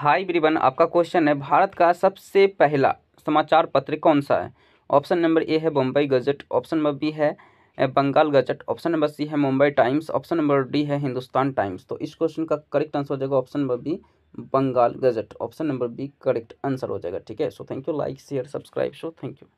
high ब्रिवन आपका question है भारत का सबसे पहला समाचार पत्र कौन सा है ऑप्शन नंबर ए है Bombay Gazette option number B है Bengal Gazette option number C है Mumbai Times option number D है हिंदुस्तान टाइम्स तो इस क्वेश्चन का करेक्ट आंसर हो जाएगा option number B Bengal Gazette option number B correct answer हो जाएगा ठीक है so thank you like share subscribe so thank you